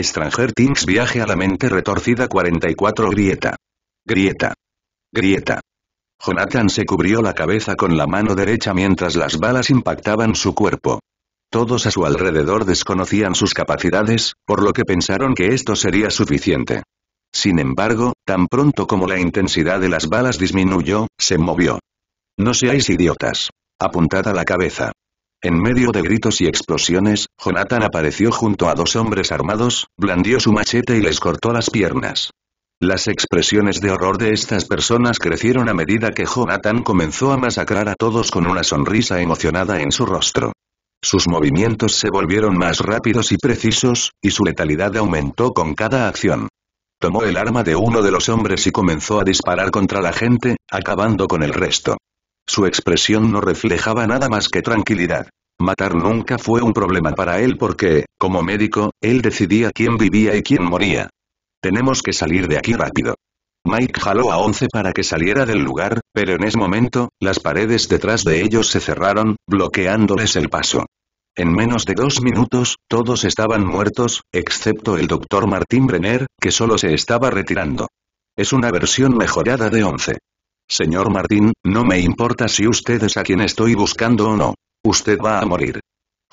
Stranger Things viaje a la mente retorcida 44 Grieta. Grieta. Grieta. Jonathan se cubrió la cabeza con la mano derecha mientras las balas impactaban su cuerpo. Todos a su alrededor desconocían sus capacidades, por lo que pensaron que esto sería suficiente. Sin embargo, tan pronto como la intensidad de las balas disminuyó, se movió. No seáis idiotas. Apuntad a la cabeza. En medio de gritos y explosiones, Jonathan apareció junto a dos hombres armados, blandió su machete y les cortó las piernas. Las expresiones de horror de estas personas crecieron a medida que Jonathan comenzó a masacrar a todos con una sonrisa emocionada en su rostro. Sus movimientos se volvieron más rápidos y precisos, y su letalidad aumentó con cada acción. Tomó el arma de uno de los hombres y comenzó a disparar contra la gente, acabando con el resto. Su expresión no reflejaba nada más que tranquilidad. Matar nunca fue un problema para él porque, como médico, él decidía quién vivía y quién moría. Tenemos que salir de aquí rápido. Mike jaló a Once para que saliera del lugar, pero en ese momento, las paredes detrás de ellos se cerraron, bloqueándoles el paso. En menos de dos minutos, todos estaban muertos, excepto el doctor Martín Brenner, que solo se estaba retirando. Es una versión mejorada de Once. Señor Martín, no me importa si usted es a quien estoy buscando o no. Usted va a morir.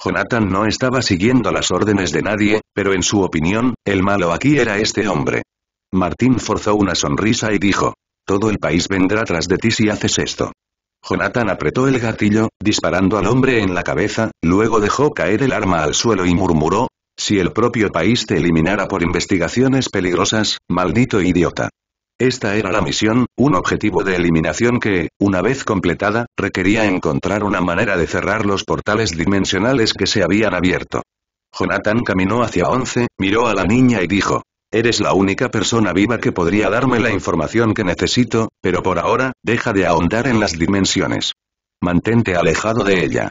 Jonathan no estaba siguiendo las órdenes de nadie, pero en su opinión, el malo aquí era este hombre. Martín forzó una sonrisa y dijo, todo el país vendrá tras de ti si haces esto. Jonathan apretó el gatillo, disparando al hombre en la cabeza, luego dejó caer el arma al suelo y murmuró, si el propio país te eliminara por investigaciones peligrosas, maldito idiota. Esta era la misión, un objetivo de eliminación que, una vez completada, requería encontrar una manera de cerrar los portales dimensionales que se habían abierto. Jonathan caminó hacia Once, miró a la niña y dijo, Eres la única persona viva que podría darme la información que necesito, pero por ahora, deja de ahondar en las dimensiones. Mantente alejado de ella.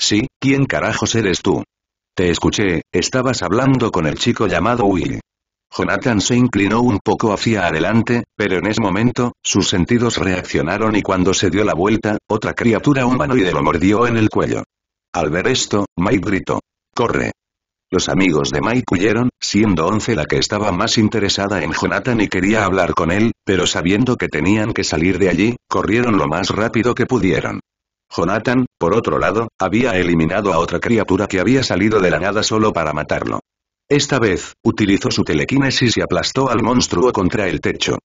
Sí, ¿quién carajos eres tú? Te escuché, estabas hablando con el chico llamado Will. Jonathan se inclinó un poco hacia adelante, pero en ese momento, sus sentidos reaccionaron y cuando se dio la vuelta, otra criatura humanoide lo mordió en el cuello. Al ver esto, Mike gritó. ¡Corre! Los amigos de Mike huyeron, siendo Once la que estaba más interesada en Jonathan y quería hablar con él, pero sabiendo que tenían que salir de allí, corrieron lo más rápido que pudieron. Jonathan, por otro lado, había eliminado a otra criatura que había salido de la nada solo para matarlo. Esta vez, utilizó su telequinesis y aplastó al monstruo contra el techo.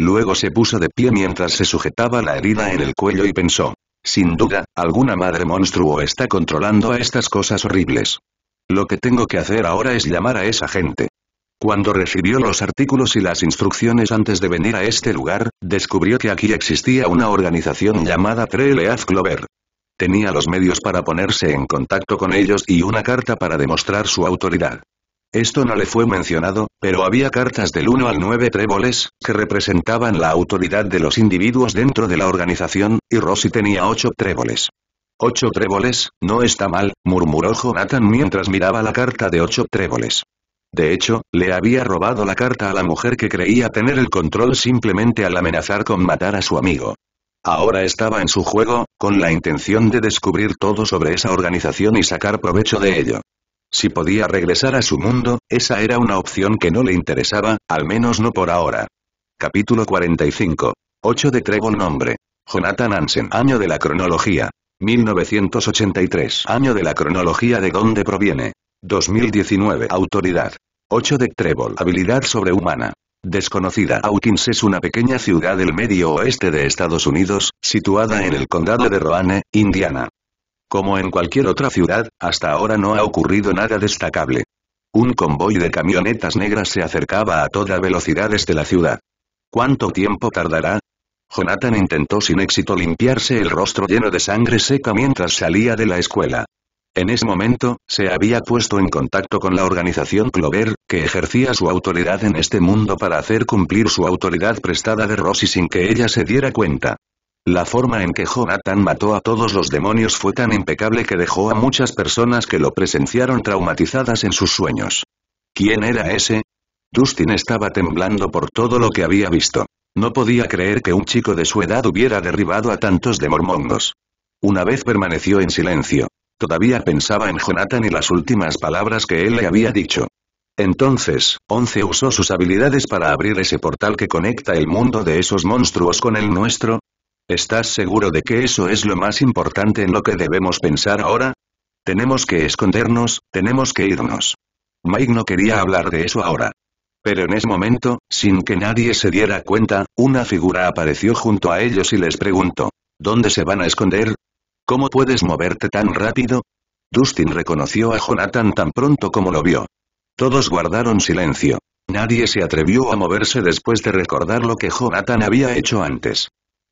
Luego se puso de pie mientras se sujetaba la herida en el cuello y pensó. Sin duda, alguna madre monstruo está controlando a estas cosas horribles. Lo que tengo que hacer ahora es llamar a esa gente. Cuando recibió los artículos y las instrucciones antes de venir a este lugar, descubrió que aquí existía una organización llamada Treleaz Clover. Tenía los medios para ponerse en contacto con ellos y una carta para demostrar su autoridad. Esto no le fue mencionado, pero había cartas del 1 al 9 tréboles, que representaban la autoridad de los individuos dentro de la organización, y Rossi tenía 8 tréboles. «Ocho tréboles, no está mal», murmuró Jonathan mientras miraba la carta de ocho tréboles. De hecho, le había robado la carta a la mujer que creía tener el control simplemente al amenazar con matar a su amigo. Ahora estaba en su juego, con la intención de descubrir todo sobre esa organización y sacar provecho de ello. Si podía regresar a su mundo, esa era una opción que no le interesaba, al menos no por ahora. Capítulo 45. 8 de Trébol Nombre. Jonathan Hansen. Año de la cronología. 1983. Año de la cronología de dónde proviene. 2019. Autoridad. 8 de Trébol. Habilidad sobrehumana. Desconocida. Hawkins es una pequeña ciudad del medio oeste de Estados Unidos, situada en el condado de Roane, Indiana. Como en cualquier otra ciudad, hasta ahora no ha ocurrido nada destacable. Un convoy de camionetas negras se acercaba a toda velocidad desde la ciudad. ¿Cuánto tiempo tardará? Jonathan intentó sin éxito limpiarse el rostro lleno de sangre seca mientras salía de la escuela. En ese momento, se había puesto en contacto con la organización Clover, que ejercía su autoridad en este mundo para hacer cumplir su autoridad prestada de Rossi sin que ella se diera cuenta. La forma en que Jonathan mató a todos los demonios fue tan impecable que dejó a muchas personas que lo presenciaron traumatizadas en sus sueños. ¿Quién era ese? Dustin estaba temblando por todo lo que había visto. No podía creer que un chico de su edad hubiera derribado a tantos de Una vez permaneció en silencio. Todavía pensaba en Jonathan y las últimas palabras que él le había dicho. Entonces, Once usó sus habilidades para abrir ese portal que conecta el mundo de esos monstruos con el nuestro, ¿Estás seguro de que eso es lo más importante en lo que debemos pensar ahora? Tenemos que escondernos, tenemos que irnos. Mike no quería hablar de eso ahora. Pero en ese momento, sin que nadie se diera cuenta, una figura apareció junto a ellos y les preguntó, ¿dónde se van a esconder? ¿Cómo puedes moverte tan rápido? Dustin reconoció a Jonathan tan pronto como lo vio. Todos guardaron silencio. Nadie se atrevió a moverse después de recordar lo que Jonathan había hecho antes.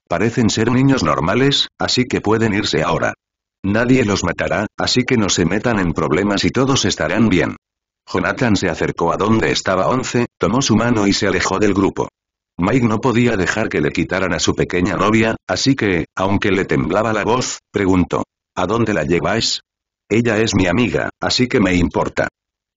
Parecen ser niños normales, así que pueden irse ahora. Nadie los matará, así que no se metan en problemas y todos estarán bien. Jonathan se acercó a donde estaba Once, tomó su mano y se alejó del grupo. Mike no podía dejar que le quitaran a su pequeña novia, así que, aunque le temblaba la voz, preguntó. ¿A dónde la lleváis? Ella es mi amiga, así que me importa.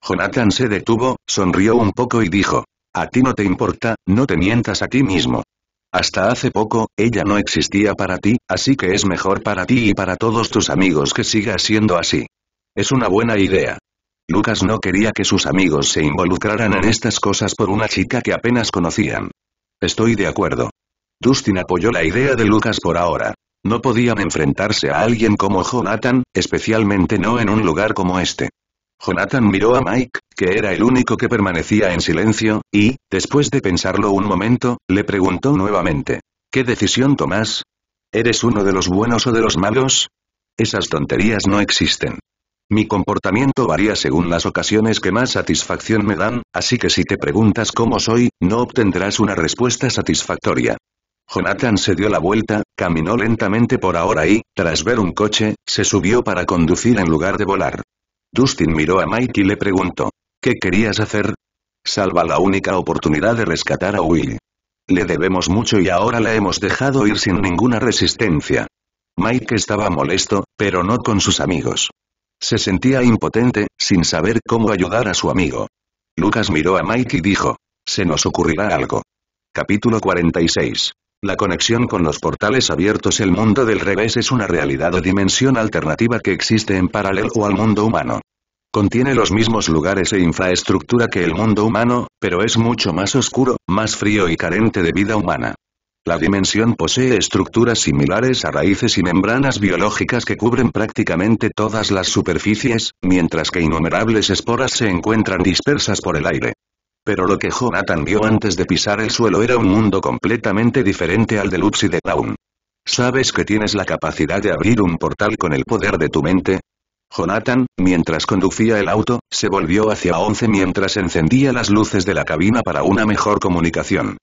Jonathan se detuvo, sonrió un poco y dijo. A ti no te importa, no te mientas a ti mismo. Hasta hace poco, ella no existía para ti, así que es mejor para ti y para todos tus amigos que siga siendo así. Es una buena idea. Lucas no quería que sus amigos se involucraran en estas cosas por una chica que apenas conocían. Estoy de acuerdo. Dustin apoyó la idea de Lucas por ahora. No podían enfrentarse a alguien como Jonathan, especialmente no en un lugar como este. Jonathan miró a Mike, que era el único que permanecía en silencio, y, después de pensarlo un momento, le preguntó nuevamente. ¿Qué decisión tomás? ¿Eres uno de los buenos o de los malos? Esas tonterías no existen. Mi comportamiento varía según las ocasiones que más satisfacción me dan, así que si te preguntas cómo soy, no obtendrás una respuesta satisfactoria. Jonathan se dio la vuelta, caminó lentamente por ahora y, tras ver un coche, se subió para conducir en lugar de volar. Dustin miró a Mike y le preguntó. ¿Qué querías hacer? Salva la única oportunidad de rescatar a Will. Le debemos mucho y ahora la hemos dejado ir sin ninguna resistencia. Mike estaba molesto, pero no con sus amigos. Se sentía impotente, sin saber cómo ayudar a su amigo. Lucas miró a Mike y dijo. Se nos ocurrirá algo. Capítulo 46. La conexión con los portales abiertos El mundo del revés es una realidad o dimensión alternativa que existe en paralelo al mundo humano. Contiene los mismos lugares e infraestructura que el mundo humano, pero es mucho más oscuro, más frío y carente de vida humana. La dimensión posee estructuras similares a raíces y membranas biológicas que cubren prácticamente todas las superficies, mientras que innumerables esporas se encuentran dispersas por el aire. Pero lo que Jonathan vio antes de pisar el suelo era un mundo completamente diferente al de Lucy y de Dawn. ¿Sabes que tienes la capacidad de abrir un portal con el poder de tu mente? Jonathan, mientras conducía el auto, se volvió hacia 11 mientras encendía las luces de la cabina para una mejor comunicación.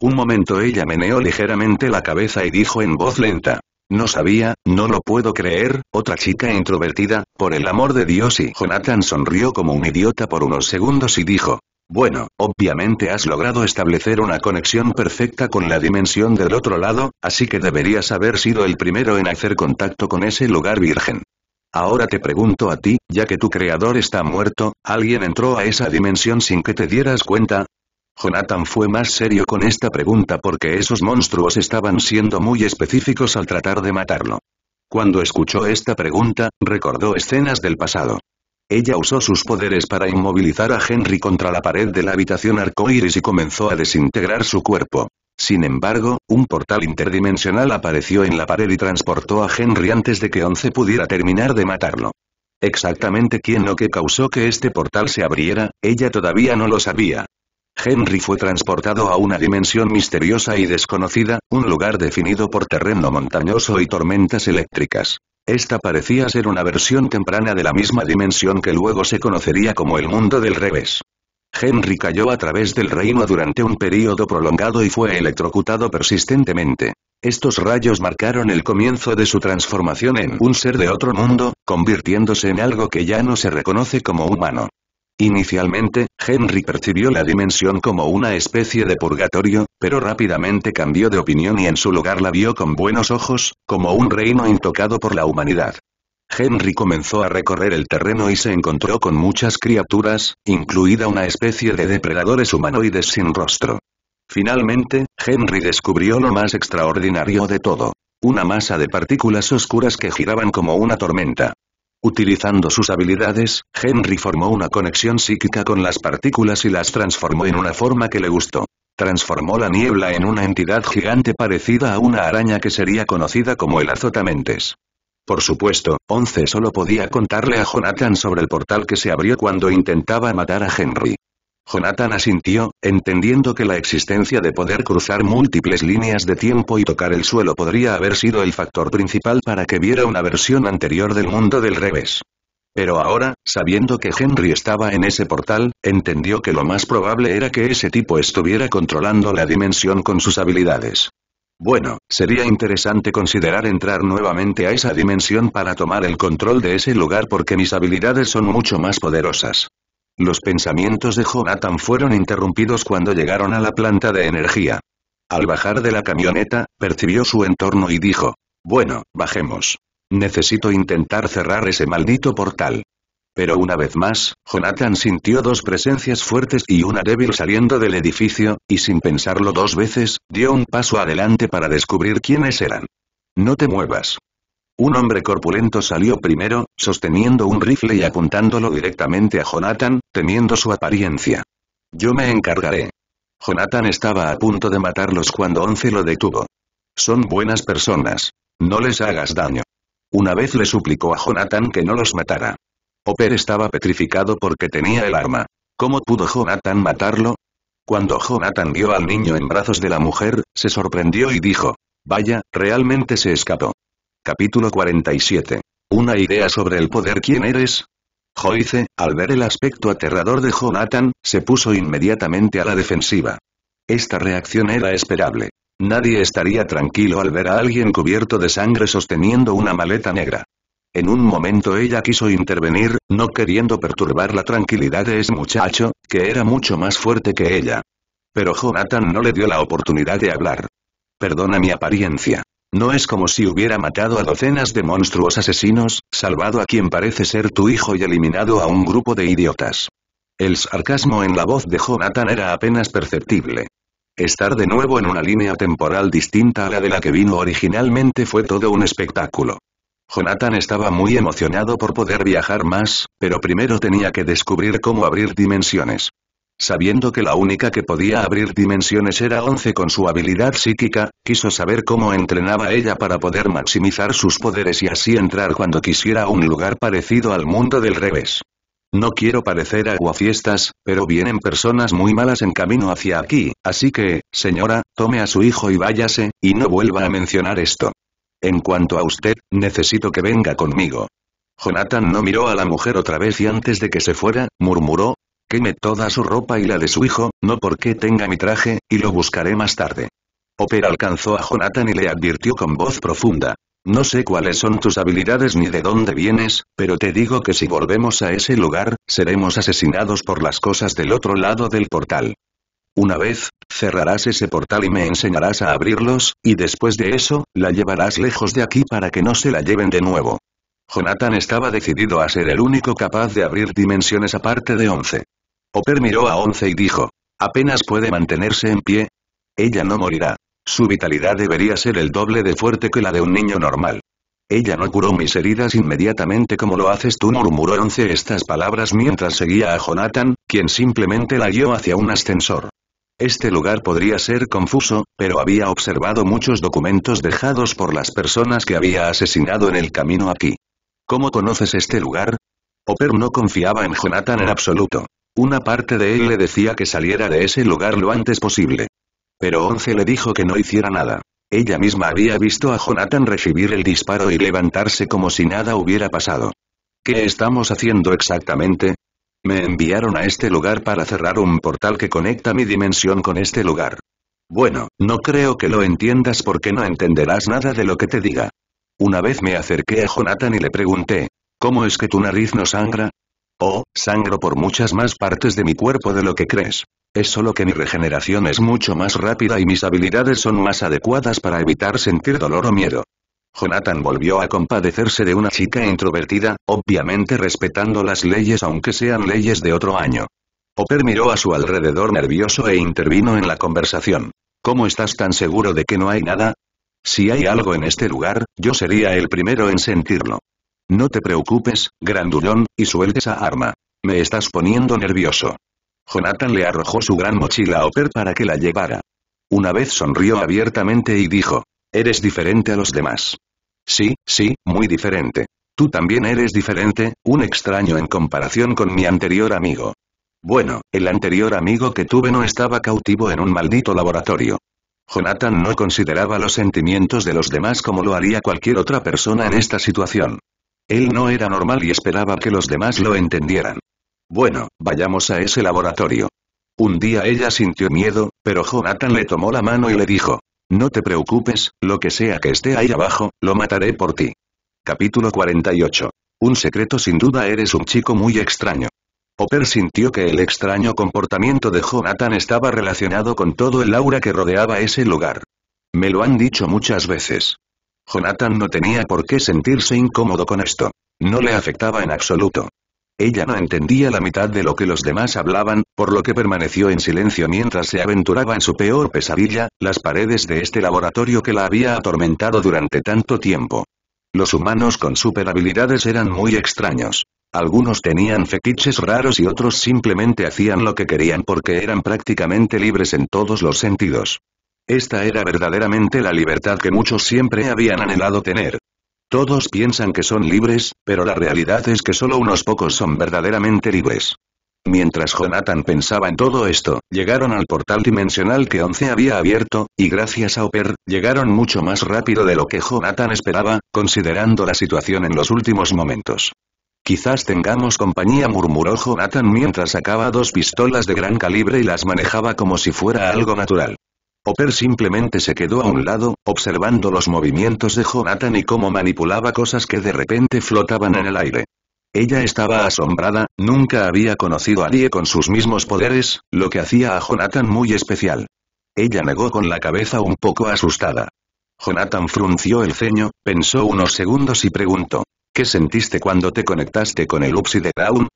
Un momento ella meneó ligeramente la cabeza y dijo en voz lenta. No sabía, no lo puedo creer, otra chica introvertida, por el amor de Dios y Jonathan sonrió como un idiota por unos segundos y dijo, bueno, obviamente has logrado establecer una conexión perfecta con la dimensión del otro lado, así que deberías haber sido el primero en hacer contacto con ese lugar virgen. Ahora te pregunto a ti, ya que tu creador está muerto, ¿alguien entró a esa dimensión sin que te dieras cuenta? Jonathan fue más serio con esta pregunta porque esos monstruos estaban siendo muy específicos al tratar de matarlo. Cuando escuchó esta pregunta, recordó escenas del pasado. Ella usó sus poderes para inmovilizar a Henry contra la pared de la habitación arcoíris y comenzó a desintegrar su cuerpo. Sin embargo, un portal interdimensional apareció en la pared y transportó a Henry antes de que Once pudiera terminar de matarlo. Exactamente quién lo que causó que este portal se abriera, ella todavía no lo sabía. Henry fue transportado a una dimensión misteriosa y desconocida, un lugar definido por terreno montañoso y tormentas eléctricas. Esta parecía ser una versión temprana de la misma dimensión que luego se conocería como el mundo del revés. Henry cayó a través del reino durante un período prolongado y fue electrocutado persistentemente. Estos rayos marcaron el comienzo de su transformación en un ser de otro mundo, convirtiéndose en algo que ya no se reconoce como humano. Inicialmente, Henry percibió la dimensión como una especie de purgatorio, pero rápidamente cambió de opinión y en su lugar la vio con buenos ojos, como un reino intocado por la humanidad. Henry comenzó a recorrer el terreno y se encontró con muchas criaturas, incluida una especie de depredadores humanoides sin rostro. Finalmente, Henry descubrió lo más extraordinario de todo. Una masa de partículas oscuras que giraban como una tormenta. Utilizando sus habilidades, Henry formó una conexión psíquica con las partículas y las transformó en una forma que le gustó. Transformó la niebla en una entidad gigante parecida a una araña que sería conocida como el azotamentes. Por supuesto, Once solo podía contarle a Jonathan sobre el portal que se abrió cuando intentaba matar a Henry. Jonathan asintió, entendiendo que la existencia de poder cruzar múltiples líneas de tiempo y tocar el suelo podría haber sido el factor principal para que viera una versión anterior del mundo del revés. Pero ahora, sabiendo que Henry estaba en ese portal, entendió que lo más probable era que ese tipo estuviera controlando la dimensión con sus habilidades. Bueno, sería interesante considerar entrar nuevamente a esa dimensión para tomar el control de ese lugar porque mis habilidades son mucho más poderosas. Los pensamientos de Jonathan fueron interrumpidos cuando llegaron a la planta de energía. Al bajar de la camioneta, percibió su entorno y dijo, bueno, bajemos. Necesito intentar cerrar ese maldito portal. Pero una vez más, Jonathan sintió dos presencias fuertes y una débil saliendo del edificio, y sin pensarlo dos veces, dio un paso adelante para descubrir quiénes eran. No te muevas. Un hombre corpulento salió primero, sosteniendo un rifle y apuntándolo directamente a Jonathan, temiendo su apariencia. Yo me encargaré. Jonathan estaba a punto de matarlos cuando Once lo detuvo. Son buenas personas. No les hagas daño. Una vez le suplicó a Jonathan que no los matara. Oper estaba petrificado porque tenía el arma. ¿Cómo pudo Jonathan matarlo? Cuando Jonathan vio al niño en brazos de la mujer, se sorprendió y dijo, vaya, realmente se escapó. Capítulo 47. Una idea sobre el poder ¿Quién eres? Joyce, al ver el aspecto aterrador de Jonathan, se puso inmediatamente a la defensiva. Esta reacción era esperable. Nadie estaría tranquilo al ver a alguien cubierto de sangre sosteniendo una maleta negra. En un momento ella quiso intervenir, no queriendo perturbar la tranquilidad de ese muchacho, que era mucho más fuerte que ella. Pero Jonathan no le dio la oportunidad de hablar. Perdona mi apariencia. No es como si hubiera matado a docenas de monstruos asesinos, salvado a quien parece ser tu hijo y eliminado a un grupo de idiotas. El sarcasmo en la voz de Jonathan era apenas perceptible. Estar de nuevo en una línea temporal distinta a la de la que vino originalmente fue todo un espectáculo. Jonathan estaba muy emocionado por poder viajar más, pero primero tenía que descubrir cómo abrir dimensiones sabiendo que la única que podía abrir dimensiones era Once con su habilidad psíquica, quiso saber cómo entrenaba ella para poder maximizar sus poderes y así entrar cuando quisiera a un lugar parecido al mundo del revés. No quiero parecer aguafiestas, pero vienen personas muy malas en camino hacia aquí, así que, señora, tome a su hijo y váyase, y no vuelva a mencionar esto. En cuanto a usted, necesito que venga conmigo. Jonathan no miró a la mujer otra vez y antes de que se fuera, murmuró, queme toda su ropa y la de su hijo, no porque tenga mi traje, y lo buscaré más tarde. Oper alcanzó a Jonathan y le advirtió con voz profunda. No sé cuáles son tus habilidades ni de dónde vienes, pero te digo que si volvemos a ese lugar, seremos asesinados por las cosas del otro lado del portal. Una vez, cerrarás ese portal y me enseñarás a abrirlos, y después de eso, la llevarás lejos de aquí para que no se la lleven de nuevo. Jonathan estaba decidido a ser el único capaz de abrir dimensiones aparte de 11. Oper miró a Once y dijo. Apenas puede mantenerse en pie. Ella no morirá. Su vitalidad debería ser el doble de fuerte que la de un niño normal. Ella no curó mis heridas inmediatamente como lo haces tú murmuró Once estas palabras mientras seguía a Jonathan, quien simplemente la guió hacia un ascensor. Este lugar podría ser confuso, pero había observado muchos documentos dejados por las personas que había asesinado en el camino aquí. ¿Cómo conoces este lugar? Oper no confiaba en Jonathan en absoluto. Una parte de él le decía que saliera de ese lugar lo antes posible. Pero Once le dijo que no hiciera nada. Ella misma había visto a Jonathan recibir el disparo y levantarse como si nada hubiera pasado. ¿Qué estamos haciendo exactamente? Me enviaron a este lugar para cerrar un portal que conecta mi dimensión con este lugar. Bueno, no creo que lo entiendas porque no entenderás nada de lo que te diga. Una vez me acerqué a Jonathan y le pregunté, ¿cómo es que tu nariz no sangra? Oh, sangro por muchas más partes de mi cuerpo de lo que crees. Es solo que mi regeneración es mucho más rápida y mis habilidades son más adecuadas para evitar sentir dolor o miedo. Jonathan volvió a compadecerse de una chica introvertida, obviamente respetando las leyes aunque sean leyes de otro año. Hopper miró a su alrededor nervioso e intervino en la conversación. ¿Cómo estás tan seguro de que no hay nada? Si hay algo en este lugar, yo sería el primero en sentirlo. No te preocupes, grandulón, y suelte esa arma. Me estás poniendo nervioso. Jonathan le arrojó su gran mochila a Oper para que la llevara. Una vez sonrió abiertamente y dijo, eres diferente a los demás. Sí, sí, muy diferente. Tú también eres diferente, un extraño en comparación con mi anterior amigo. Bueno, el anterior amigo que tuve no estaba cautivo en un maldito laboratorio. Jonathan no consideraba los sentimientos de los demás como lo haría cualquier otra persona en esta situación. Él no era normal y esperaba que los demás lo entendieran. Bueno, vayamos a ese laboratorio. Un día ella sintió miedo, pero Jonathan le tomó la mano y le dijo, no te preocupes, lo que sea que esté ahí abajo, lo mataré por ti. Capítulo 48. Un secreto sin duda eres un chico muy extraño. Hopper sintió que el extraño comportamiento de Jonathan estaba relacionado con todo el aura que rodeaba ese lugar. Me lo han dicho muchas veces. Jonathan no tenía por qué sentirse incómodo con esto. No le afectaba en absoluto. Ella no entendía la mitad de lo que los demás hablaban, por lo que permaneció en silencio mientras se aventuraba en su peor pesadilla, las paredes de este laboratorio que la había atormentado durante tanto tiempo. Los humanos con superhabilidades eran muy extraños. Algunos tenían fetiches raros y otros simplemente hacían lo que querían porque eran prácticamente libres en todos los sentidos. Esta era verdaderamente la libertad que muchos siempre habían anhelado tener. Todos piensan que son libres, pero la realidad es que solo unos pocos son verdaderamente libres. Mientras Jonathan pensaba en todo esto, llegaron al portal dimensional que Once había abierto, y gracias a Oper, llegaron mucho más rápido de lo que Jonathan esperaba, considerando la situación en los últimos momentos. Quizás tengamos compañía murmuró Jonathan mientras sacaba dos pistolas de gran calibre y las manejaba como si fuera algo natural. Oper simplemente se quedó a un lado, observando los movimientos de Jonathan y cómo manipulaba cosas que de repente flotaban en el aire. Ella estaba asombrada, nunca había conocido a nadie con sus mismos poderes, lo que hacía a Jonathan muy especial. Ella negó con la cabeza un poco asustada. Jonathan frunció el ceño, pensó unos segundos y preguntó. ¿Qué sentiste cuando te conectaste con el Upside Down?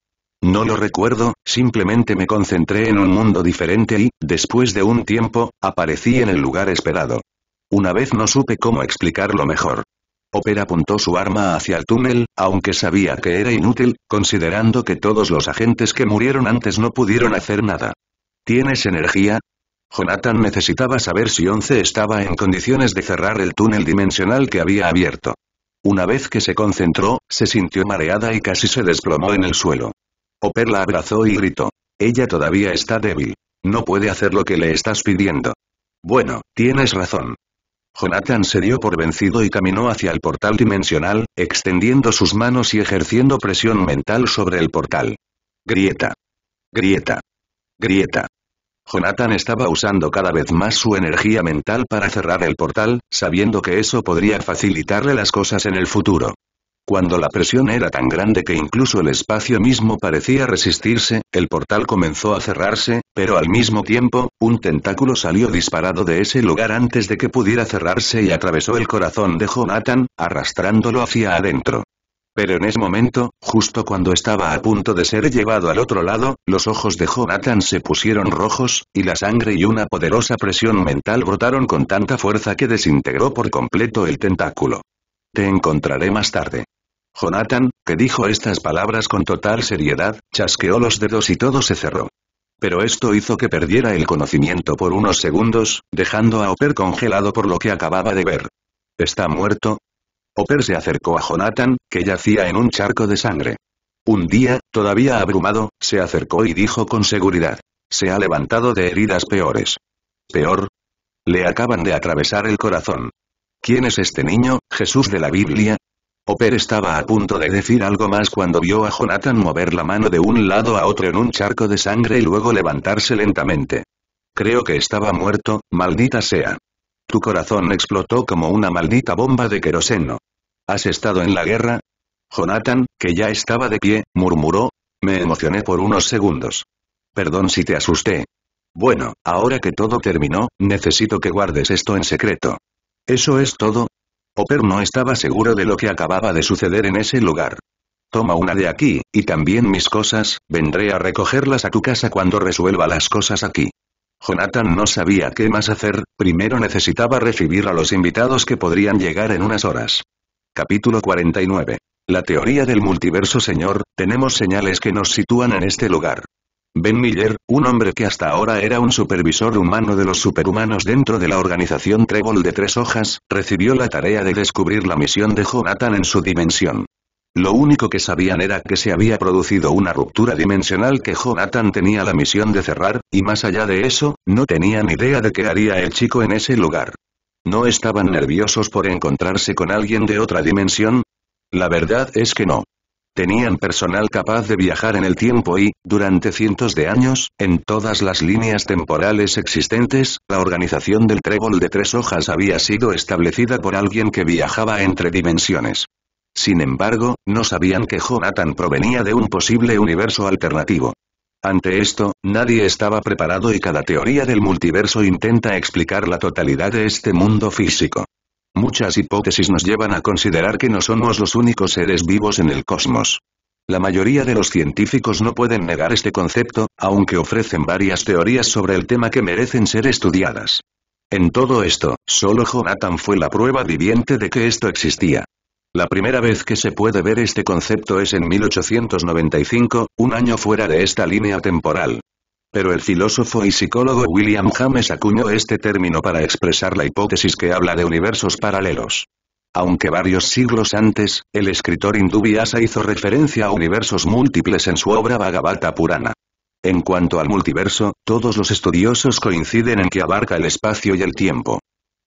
No lo recuerdo, simplemente me concentré en un mundo diferente y, después de un tiempo, aparecí en el lugar esperado. Una vez no supe cómo explicarlo mejor. Opera apuntó su arma hacia el túnel, aunque sabía que era inútil, considerando que todos los agentes que murieron antes no pudieron hacer nada. ¿Tienes energía? Jonathan necesitaba saber si Once estaba en condiciones de cerrar el túnel dimensional que había abierto. Una vez que se concentró, se sintió mareada y casi se desplomó en el suelo. Oper la abrazó y gritó. Ella todavía está débil. No puede hacer lo que le estás pidiendo. Bueno, tienes razón. Jonathan se dio por vencido y caminó hacia el portal dimensional, extendiendo sus manos y ejerciendo presión mental sobre el portal. Grieta. Grieta. Grieta. Jonathan estaba usando cada vez más su energía mental para cerrar el portal, sabiendo que eso podría facilitarle las cosas en el futuro. Cuando la presión era tan grande que incluso el espacio mismo parecía resistirse, el portal comenzó a cerrarse, pero al mismo tiempo, un tentáculo salió disparado de ese lugar antes de que pudiera cerrarse y atravesó el corazón de Jonathan, arrastrándolo hacia adentro. Pero en ese momento, justo cuando estaba a punto de ser llevado al otro lado, los ojos de Jonathan se pusieron rojos, y la sangre y una poderosa presión mental brotaron con tanta fuerza que desintegró por completo el tentáculo. Te encontraré más tarde. Jonathan, que dijo estas palabras con total seriedad, chasqueó los dedos y todo se cerró. Pero esto hizo que perdiera el conocimiento por unos segundos, dejando a Oper congelado por lo que acababa de ver. ¿Está muerto? Oper se acercó a Jonathan, que yacía en un charco de sangre. Un día, todavía abrumado, se acercó y dijo con seguridad. Se ha levantado de heridas peores. ¿Peor? Le acaban de atravesar el corazón. ¿Quién es este niño, Jesús de la Biblia? Oper estaba a punto de decir algo más cuando vio a Jonathan mover la mano de un lado a otro en un charco de sangre y luego levantarse lentamente. Creo que estaba muerto, maldita sea. Tu corazón explotó como una maldita bomba de queroseno. ¿Has estado en la guerra? Jonathan, que ya estaba de pie, murmuró. Me emocioné por unos segundos. Perdón si te asusté. Bueno, ahora que todo terminó, necesito que guardes esto en secreto. ¿Eso es todo? Oper no estaba seguro de lo que acababa de suceder en ese lugar. Toma una de aquí, y también mis cosas, vendré a recogerlas a tu casa cuando resuelva las cosas aquí. Jonathan no sabía qué más hacer, primero necesitaba recibir a los invitados que podrían llegar en unas horas. Capítulo 49. La teoría del multiverso Señor, tenemos señales que nos sitúan en este lugar. Ben Miller, un hombre que hasta ahora era un supervisor humano de los superhumanos dentro de la organización Trébol de Tres Hojas, recibió la tarea de descubrir la misión de Jonathan en su dimensión. Lo único que sabían era que se había producido una ruptura dimensional que Jonathan tenía la misión de cerrar, y más allá de eso, no tenían idea de qué haría el chico en ese lugar. ¿No estaban nerviosos por encontrarse con alguien de otra dimensión? La verdad es que no. Tenían personal capaz de viajar en el tiempo y, durante cientos de años, en todas las líneas temporales existentes, la organización del trébol de tres hojas había sido establecida por alguien que viajaba entre dimensiones. Sin embargo, no sabían que Jonathan provenía de un posible universo alternativo. Ante esto, nadie estaba preparado y cada teoría del multiverso intenta explicar la totalidad de este mundo físico. Muchas hipótesis nos llevan a considerar que no somos los únicos seres vivos en el cosmos. La mayoría de los científicos no pueden negar este concepto, aunque ofrecen varias teorías sobre el tema que merecen ser estudiadas. En todo esto, solo Jonathan fue la prueba viviente de que esto existía. La primera vez que se puede ver este concepto es en 1895, un año fuera de esta línea temporal pero el filósofo y psicólogo William James acuñó este término para expresar la hipótesis que habla de universos paralelos. Aunque varios siglos antes, el escritor hindú Vyasa hizo referencia a universos múltiples en su obra Bhagavata Purana. En cuanto al multiverso, todos los estudiosos coinciden en que abarca el espacio y el tiempo.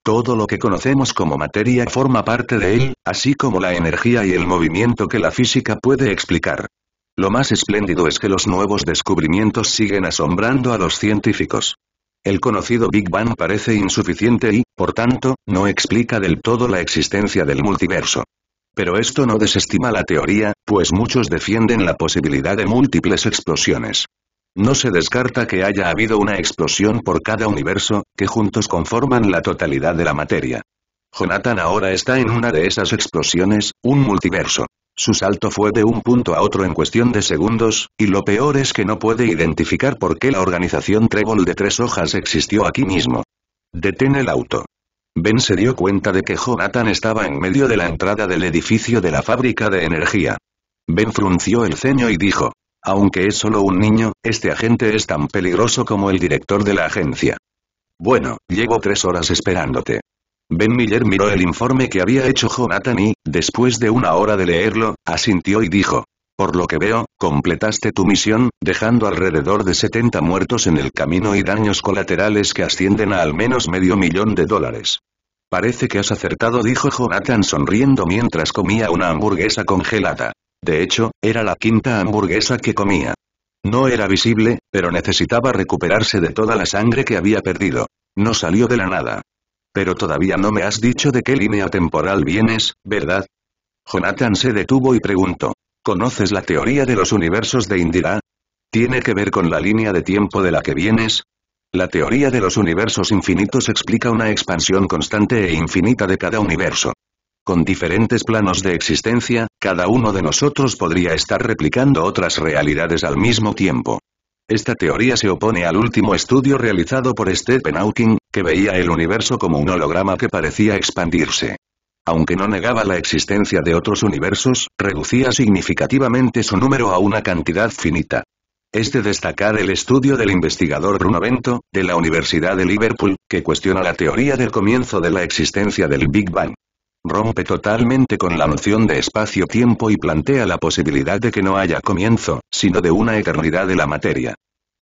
Todo lo que conocemos como materia forma parte de él, así como la energía y el movimiento que la física puede explicar. Lo más espléndido es que los nuevos descubrimientos siguen asombrando a los científicos. El conocido Big Bang parece insuficiente y, por tanto, no explica del todo la existencia del multiverso. Pero esto no desestima la teoría, pues muchos defienden la posibilidad de múltiples explosiones. No se descarta que haya habido una explosión por cada universo, que juntos conforman la totalidad de la materia. Jonathan ahora está en una de esas explosiones, un multiverso. Su salto fue de un punto a otro en cuestión de segundos, y lo peor es que no puede identificar por qué la organización Trébol de Tres Hojas existió aquí mismo. Detén el auto. Ben se dio cuenta de que Jonathan estaba en medio de la entrada del edificio de la fábrica de energía. Ben frunció el ceño y dijo, aunque es solo un niño, este agente es tan peligroso como el director de la agencia. Bueno, llevo tres horas esperándote. Ben Miller miró el informe que había hecho Jonathan y, después de una hora de leerlo, asintió y dijo. Por lo que veo, completaste tu misión, dejando alrededor de 70 muertos en el camino y daños colaterales que ascienden a al menos medio millón de dólares. Parece que has acertado dijo Jonathan sonriendo mientras comía una hamburguesa congelada. De hecho, era la quinta hamburguesa que comía. No era visible, pero necesitaba recuperarse de toda la sangre que había perdido. No salió de la nada. Pero todavía no me has dicho de qué línea temporal vienes, ¿verdad? Jonathan se detuvo y preguntó. ¿Conoces la teoría de los universos de Indira? ¿Tiene que ver con la línea de tiempo de la que vienes? La teoría de los universos infinitos explica una expansión constante e infinita de cada universo. Con diferentes planos de existencia, cada uno de nosotros podría estar replicando otras realidades al mismo tiempo. Esta teoría se opone al último estudio realizado por Stephen Hawking, que veía el universo como un holograma que parecía expandirse. Aunque no negaba la existencia de otros universos, reducía significativamente su número a una cantidad finita. Es de destacar el estudio del investigador Bruno Bento, de la Universidad de Liverpool, que cuestiona la teoría del comienzo de la existencia del Big Bang. Rompe totalmente con la noción de espacio-tiempo y plantea la posibilidad de que no haya comienzo, sino de una eternidad de la materia.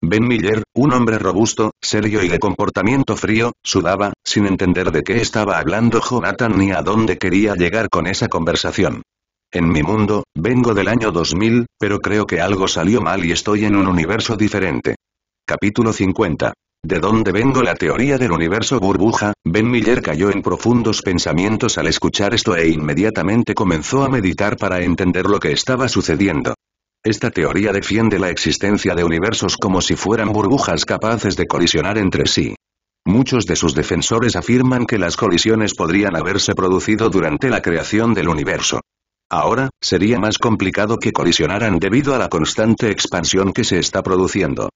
Ben Miller, un hombre robusto, serio y de comportamiento frío, sudaba, sin entender de qué estaba hablando Jonathan ni a dónde quería llegar con esa conversación. En mi mundo, vengo del año 2000, pero creo que algo salió mal y estoy en un universo diferente. Capítulo 50. ¿De dónde vengo la teoría del universo burbuja? Ben Miller cayó en profundos pensamientos al escuchar esto e inmediatamente comenzó a meditar para entender lo que estaba sucediendo. Esta teoría defiende la existencia de universos como si fueran burbujas capaces de colisionar entre sí. Muchos de sus defensores afirman que las colisiones podrían haberse producido durante la creación del universo. Ahora, sería más complicado que colisionaran debido a la constante expansión que se está produciendo.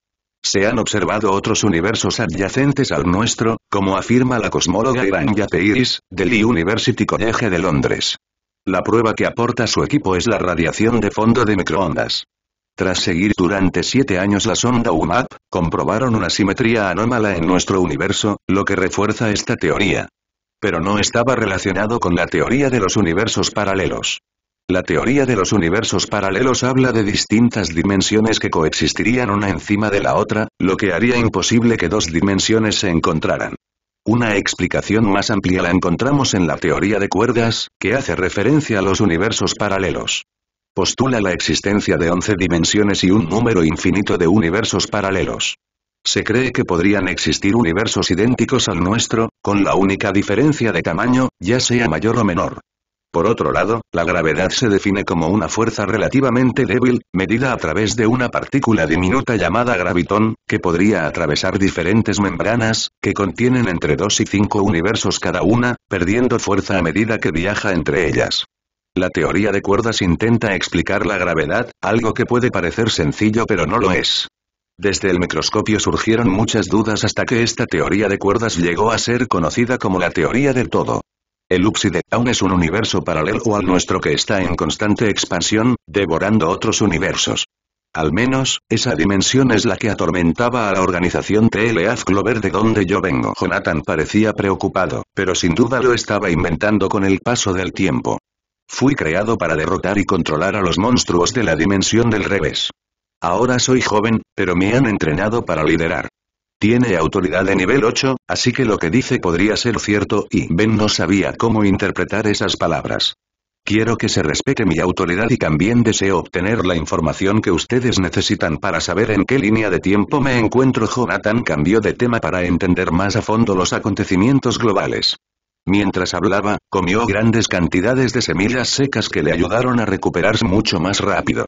Se han observado otros universos adyacentes al nuestro, como afirma la cosmóloga Ivan Peiris, del University College de Londres. La prueba que aporta su equipo es la radiación de fondo de microondas. Tras seguir durante siete años la sonda UMAP, comprobaron una simetría anómala en nuestro universo, lo que refuerza esta teoría. Pero no estaba relacionado con la teoría de los universos paralelos. La teoría de los universos paralelos habla de distintas dimensiones que coexistirían una encima de la otra, lo que haría imposible que dos dimensiones se encontraran. Una explicación más amplia la encontramos en la teoría de cuerdas, que hace referencia a los universos paralelos. Postula la existencia de 11 dimensiones y un número infinito de universos paralelos. Se cree que podrían existir universos idénticos al nuestro, con la única diferencia de tamaño, ya sea mayor o menor. Por otro lado, la gravedad se define como una fuerza relativamente débil, medida a través de una partícula diminuta llamada gravitón, que podría atravesar diferentes membranas, que contienen entre dos y cinco universos cada una, perdiendo fuerza a medida que viaja entre ellas. La teoría de cuerdas intenta explicar la gravedad, algo que puede parecer sencillo pero no lo es. Desde el microscopio surgieron muchas dudas hasta que esta teoría de cuerdas llegó a ser conocida como la teoría del todo. El Upside aún es un universo paralelo al nuestro que está en constante expansión, devorando otros universos. Al menos, esa dimensión es la que atormentaba a la organización TLAF Clover de donde yo vengo. Jonathan parecía preocupado, pero sin duda lo estaba inventando con el paso del tiempo. Fui creado para derrotar y controlar a los monstruos de la dimensión del revés. Ahora soy joven, pero me han entrenado para liderar. Tiene autoridad de nivel 8, así que lo que dice podría ser cierto y Ben no sabía cómo interpretar esas palabras. Quiero que se respete mi autoridad y también deseo obtener la información que ustedes necesitan para saber en qué línea de tiempo me encuentro. Jonathan cambió de tema para entender más a fondo los acontecimientos globales. Mientras hablaba, comió grandes cantidades de semillas secas que le ayudaron a recuperarse mucho más rápido.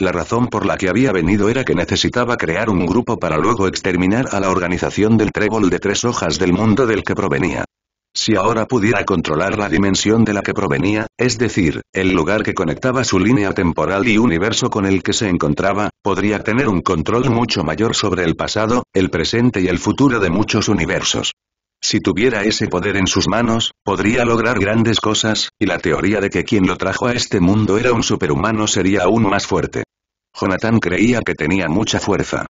La razón por la que había venido era que necesitaba crear un grupo para luego exterminar a la organización del trébol de tres hojas del mundo del que provenía. Si ahora pudiera controlar la dimensión de la que provenía, es decir, el lugar que conectaba su línea temporal y universo con el que se encontraba, podría tener un control mucho mayor sobre el pasado, el presente y el futuro de muchos universos. Si tuviera ese poder en sus manos, podría lograr grandes cosas, y la teoría de que quien lo trajo a este mundo era un superhumano sería aún más fuerte. Jonathan creía que tenía mucha fuerza.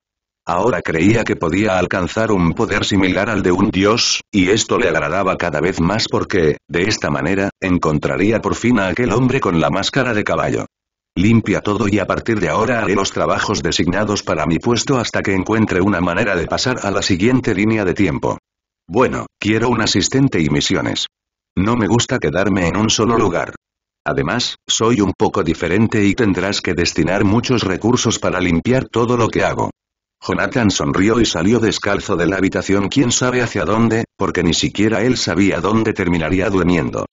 Ahora creía que podía alcanzar un poder similar al de un dios, y esto le agradaba cada vez más porque, de esta manera, encontraría por fin a aquel hombre con la máscara de caballo. Limpia todo y a partir de ahora haré los trabajos designados para mi puesto hasta que encuentre una manera de pasar a la siguiente línea de tiempo. Bueno, quiero un asistente y misiones. No me gusta quedarme en un solo lugar. Además, soy un poco diferente y tendrás que destinar muchos recursos para limpiar todo lo que hago. Jonathan sonrió y salió descalzo de la habitación quién sabe hacia dónde, porque ni siquiera él sabía dónde terminaría durmiendo.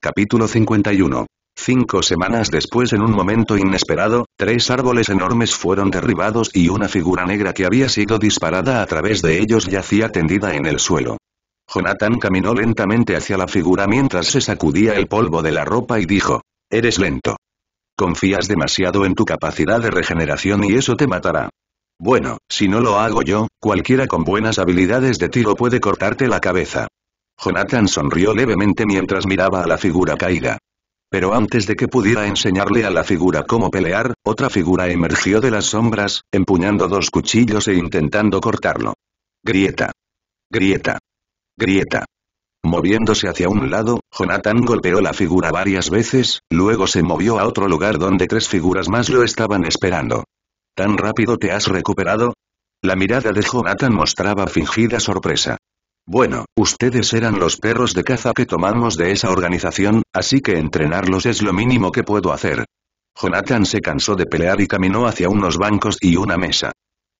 Capítulo 51 Cinco semanas después en un momento inesperado, tres árboles enormes fueron derribados y una figura negra que había sido disparada a través de ellos yacía tendida en el suelo. Jonathan caminó lentamente hacia la figura mientras se sacudía el polvo de la ropa y dijo, «Eres lento. Confías demasiado en tu capacidad de regeneración y eso te matará. Bueno, si no lo hago yo, cualquiera con buenas habilidades de tiro puede cortarte la cabeza». Jonathan sonrió levemente mientras miraba a la figura caída. Pero antes de que pudiera enseñarle a la figura cómo pelear, otra figura emergió de las sombras, empuñando dos cuchillos e intentando cortarlo. Grieta. Grieta. Grieta. Moviéndose hacia un lado, Jonathan golpeó la figura varias veces, luego se movió a otro lugar donde tres figuras más lo estaban esperando. ¿Tan rápido te has recuperado? La mirada de Jonathan mostraba fingida sorpresa. Bueno, ustedes eran los perros de caza que tomamos de esa organización, así que entrenarlos es lo mínimo que puedo hacer. Jonathan se cansó de pelear y caminó hacia unos bancos y una mesa.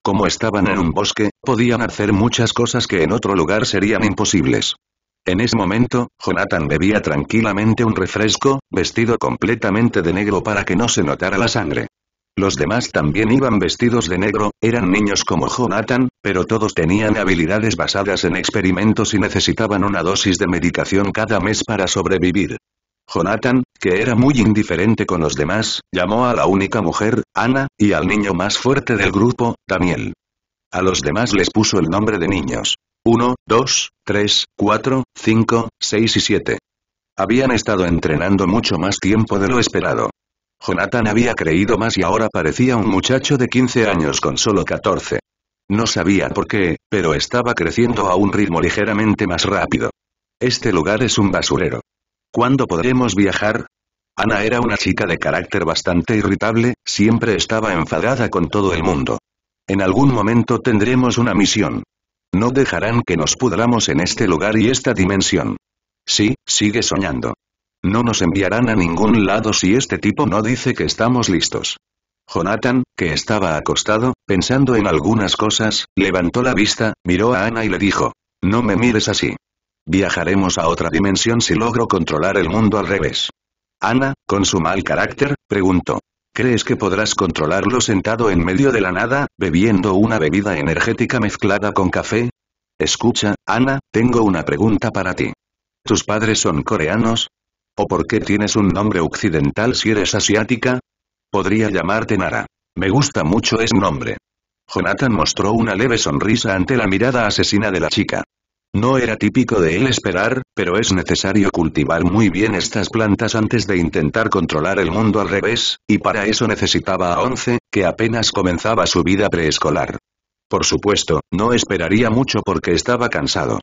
Como estaban en un bosque, podían hacer muchas cosas que en otro lugar serían imposibles. En ese momento, Jonathan bebía tranquilamente un refresco, vestido completamente de negro para que no se notara la sangre. Los demás también iban vestidos de negro, eran niños como Jonathan, pero todos tenían habilidades basadas en experimentos y necesitaban una dosis de medicación cada mes para sobrevivir. Jonathan, que era muy indiferente con los demás, llamó a la única mujer, Ana, y al niño más fuerte del grupo, Daniel. A los demás les puso el nombre de niños. 1, 2, 3, 4, 5, 6 y 7. Habían estado entrenando mucho más tiempo de lo esperado. Jonathan había creído más y ahora parecía un muchacho de 15 años con solo 14. No sabía por qué, pero estaba creciendo a un ritmo ligeramente más rápido. Este lugar es un basurero. ¿Cuándo podremos viajar? Ana era una chica de carácter bastante irritable, siempre estaba enfadada con todo el mundo. En algún momento tendremos una misión. No dejarán que nos pudramos en este lugar y esta dimensión. Sí, sigue soñando. No nos enviarán a ningún lado si este tipo no dice que estamos listos. Jonathan, que estaba acostado, pensando en algunas cosas, levantó la vista, miró a Ana y le dijo. No me mires así. Viajaremos a otra dimensión si logro controlar el mundo al revés. Ana, con su mal carácter, preguntó. ¿Crees que podrás controlarlo sentado en medio de la nada, bebiendo una bebida energética mezclada con café? Escucha, Ana, tengo una pregunta para ti. ¿Tus padres son coreanos? ¿O por qué tienes un nombre occidental si eres asiática? Podría llamarte Nara. Me gusta mucho ese nombre. Jonathan mostró una leve sonrisa ante la mirada asesina de la chica. No era típico de él esperar, pero es necesario cultivar muy bien estas plantas antes de intentar controlar el mundo al revés, y para eso necesitaba a Once, que apenas comenzaba su vida preescolar. Por supuesto, no esperaría mucho porque estaba cansado.